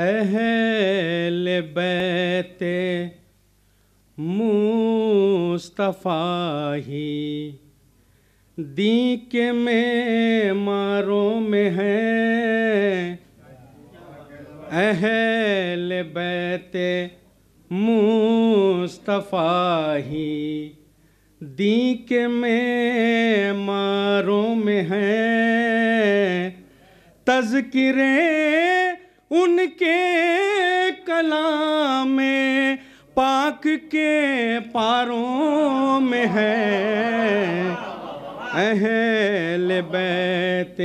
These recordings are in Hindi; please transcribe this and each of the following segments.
अहल बैते मुस्तफ़ा दी के में मारो में है अहल बैते मुस्तफ़ा ही दी के में मारो में है तजकिरे उनके कलाम में पाक के पारों में है अहल बैत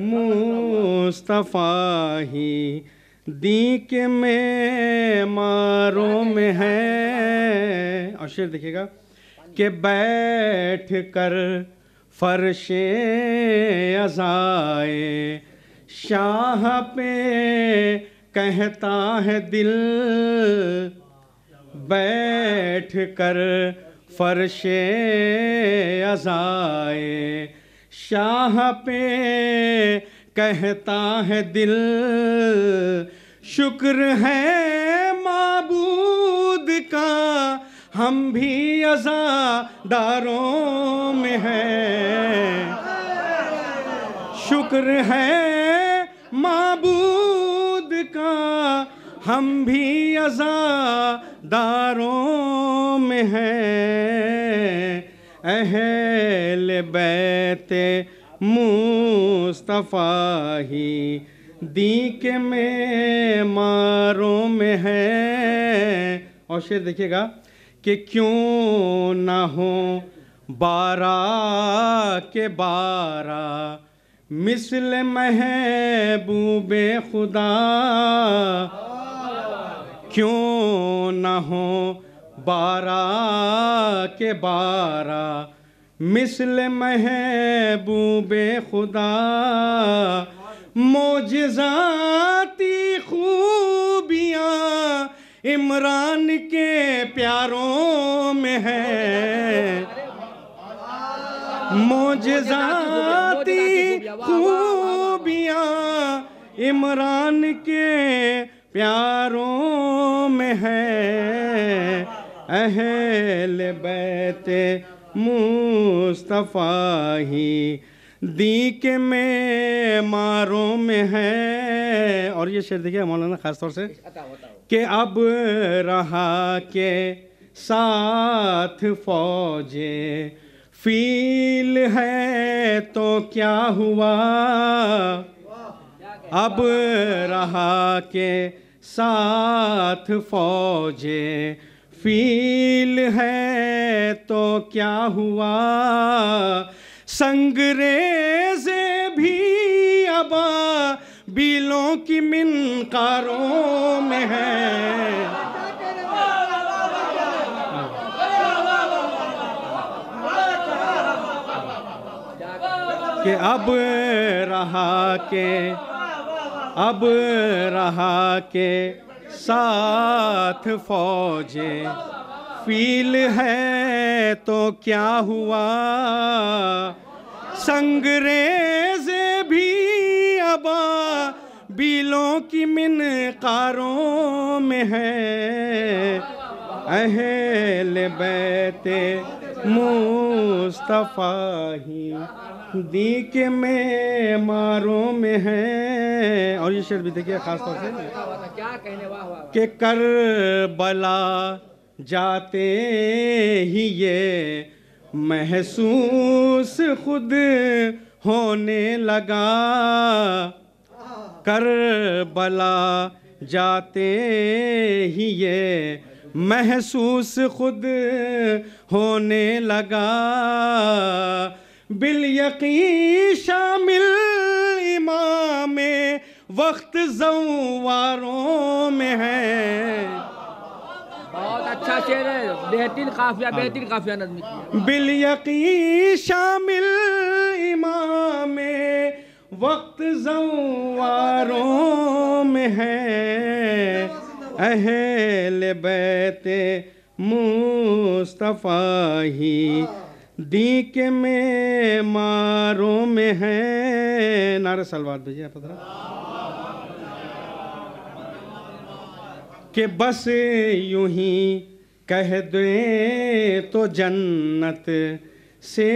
मुस्तफ़ा ही दी के में मारों में है और शेर देखिएगा के बैठ कर फर्शे अजाए शाह पे कहता है दिल बैठ कर फर्शे अजाए शाह पे कहता है दिल शुक्र है मबूद का हम भी अजा दारों में हैं शुक्र है मबूद का हम भी अजादारों में हैं अहल बैत मुस्तफ़ा ही दी के में मारों में हैं और शेर देखिएगा कि क्यों ना हो बारा के बारा मिसल महबूबे खुदा क्यों न हो बारा के बारा मिसल महबूबे खुदा मोजाती खूबियाँ इमरान के प्यारों में है मोजाती खूबियाँ इमरान के प्यारों में है अहल बैत मुस्तफ़ा ही दी के में मारों में है और ये शेर देखिए मौलाना ख़ास तौर से कि अब रहा के साथ फौजे फील है तो क्या हुआ अब रहा के साथ फौजे फील है तो क्या हुआ संगरेजे भी अब बिलों की मिनकारों में है के अब रहा के अब रहा के साथ फौजे फील है तो क्या हुआ संगरेज भी अब बिलों की मिन कारों में है अहल बैते मुस्तफ़ा ही दी के में मारों में है और ये शेर भी देखिए ख़ास तौर से के कर बला जाते ही ये महसूस खुद होने लगा कर बला जाते ही ये महसूस खुद होने लगा बिल यकीन शामिल इमाम वक्त जवारों में है बहुत अच्छा शेर है बेहतरीन काफिया हाँ। बेहतरीन काफिया नजमी बिल यकीन शामिल इमाम वक्त जवारों में है अहल बैते मुस्तफ़ा ही हाँ। दी के में मारो में है नारा सलवार भेजिए पदरा के बस यूं ही कह दे तो जन्नत से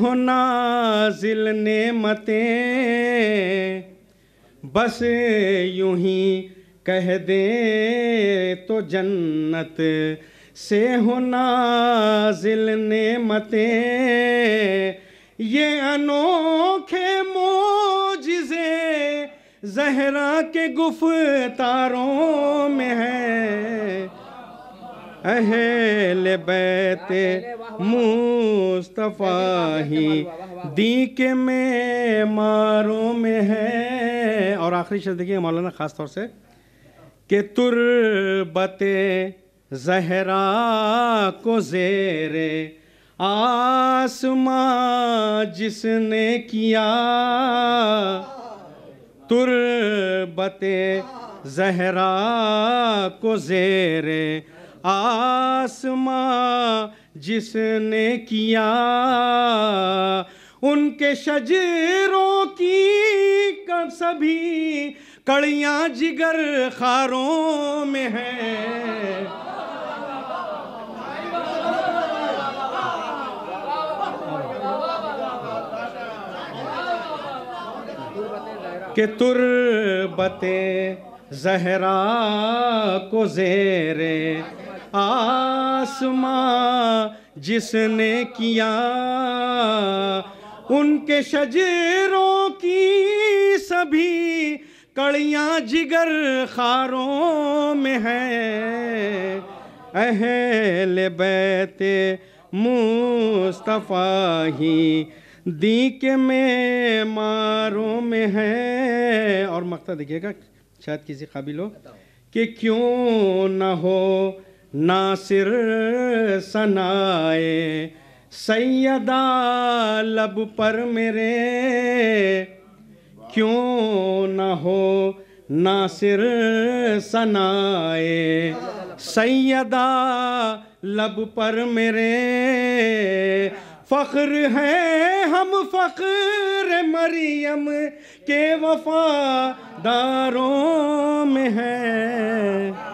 हो ने नेमतें बस यूं ही कह दे तो जन्नत से हो नाजिल नेमते ये अनोखे मोजिज़े जहरा के गुफ तारों में है अहले बैत मुस्तफ़ा ही दी के में मारों में है और आखिरी शब्द देखिए मौलाना ख़ास तौर से के बते जहरा को जेरे आसमा जिसने किया तुर बते जहरा को जेरे आसमा जिसने किया उनके शजरों की कब सभी कड़िया जिगर खारों में है कि बते जहरा को जेरे आसमां जिसने किया उनके शजरों की सभी कड़ियाँ जिगर खारों में है अहल बैत मुस्तफ़ा ही दी के में मारों में है और मकता देखिएगा शायद किसी काबिल हो कि क्यों न हो नासिर सनाए सैदा लब पर मेरे क्यों न हो ना सिर सनाए सैदा लब पर मेरे फ़ख्र हैं हम फ़ख्र मरियम के वफ़ादारों में हैं